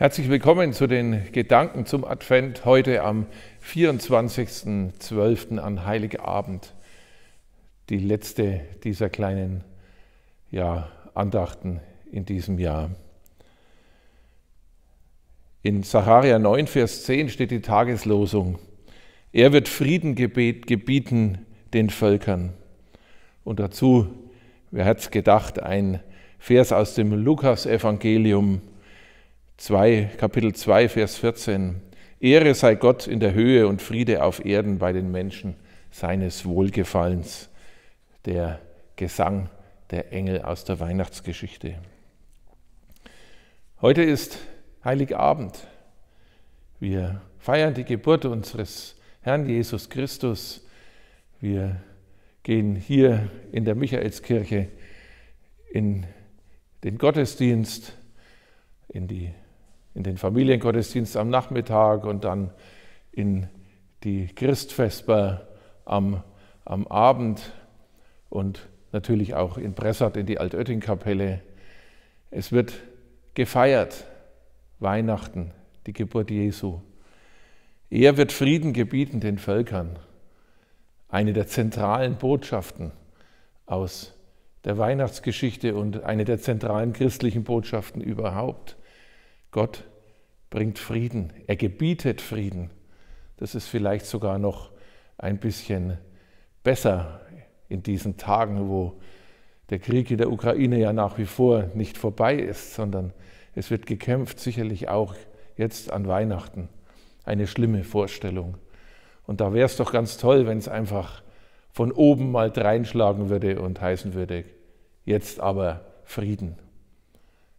Herzlich willkommen zu den Gedanken zum Advent heute am 24.12. an Heiligabend. Die letzte dieser kleinen ja, Andachten in diesem Jahr. In Sacharia 9, Vers 10 steht die Tageslosung. Er wird Frieden gebieten den Völkern. Und dazu, wer es gedacht, ein Vers aus dem Lukas-Evangelium, 2, Kapitel 2, Vers 14. Ehre sei Gott in der Höhe und Friede auf Erden bei den Menschen seines Wohlgefallens. Der Gesang der Engel aus der Weihnachtsgeschichte. Heute ist Heiligabend. Wir feiern die Geburt unseres Herrn Jesus Christus. Wir gehen hier in der Michaelskirche in den Gottesdienst, in die in den Familiengottesdienst am Nachmittag und dann in die Christfesper am, am Abend und natürlich auch in Bressart in die Altötting-Kapelle. Es wird gefeiert, Weihnachten, die Geburt Jesu. Er wird Frieden gebieten den Völkern. Eine der zentralen Botschaften aus der Weihnachtsgeschichte und eine der zentralen christlichen Botschaften überhaupt. Gott bringt Frieden, er gebietet Frieden. Das ist vielleicht sogar noch ein bisschen besser in diesen Tagen, wo der Krieg in der Ukraine ja nach wie vor nicht vorbei ist, sondern es wird gekämpft, sicherlich auch jetzt an Weihnachten. Eine schlimme Vorstellung. Und da wäre es doch ganz toll, wenn es einfach von oben mal dreinschlagen würde und heißen würde, jetzt aber Frieden.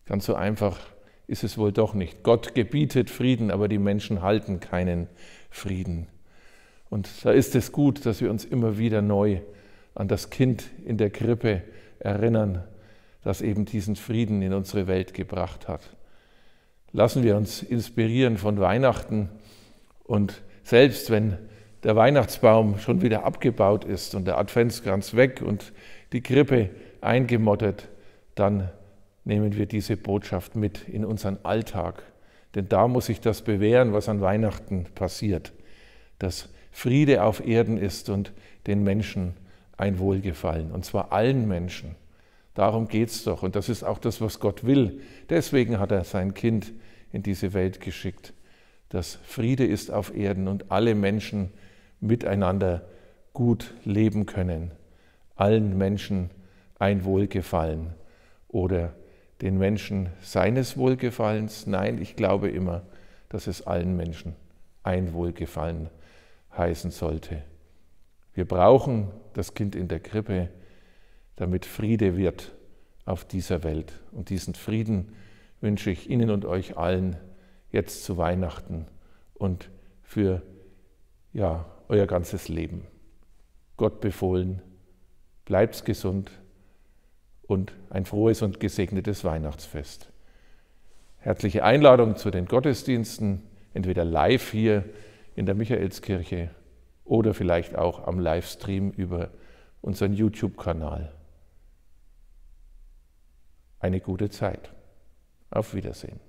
Ganz so einfach ist es wohl doch nicht. Gott gebietet Frieden, aber die Menschen halten keinen Frieden. Und da ist es gut, dass wir uns immer wieder neu an das Kind in der Krippe erinnern, das eben diesen Frieden in unsere Welt gebracht hat. Lassen wir uns inspirieren von Weihnachten und selbst wenn der Weihnachtsbaum schon wieder abgebaut ist und der Adventskranz weg und die Krippe eingemottet, dann nehmen wir diese Botschaft mit in unseren Alltag. Denn da muss sich das bewähren, was an Weihnachten passiert, dass Friede auf Erden ist und den Menschen ein Wohlgefallen, und zwar allen Menschen. Darum geht es doch, und das ist auch das, was Gott will. Deswegen hat er sein Kind in diese Welt geschickt, dass Friede ist auf Erden und alle Menschen miteinander gut leben können, allen Menschen ein Wohlgefallen oder Wohlgefallen den Menschen seines Wohlgefallens. Nein, ich glaube immer, dass es allen Menschen ein Wohlgefallen heißen sollte. Wir brauchen das Kind in der Krippe, damit Friede wird auf dieser Welt. Und diesen Frieden wünsche ich Ihnen und euch allen jetzt zu Weihnachten und für ja, euer ganzes Leben. Gott befohlen, bleibt's gesund und ein frohes und gesegnetes Weihnachtsfest. Herzliche Einladung zu den Gottesdiensten, entweder live hier in der Michaelskirche oder vielleicht auch am Livestream über unseren YouTube-Kanal. Eine gute Zeit. Auf Wiedersehen.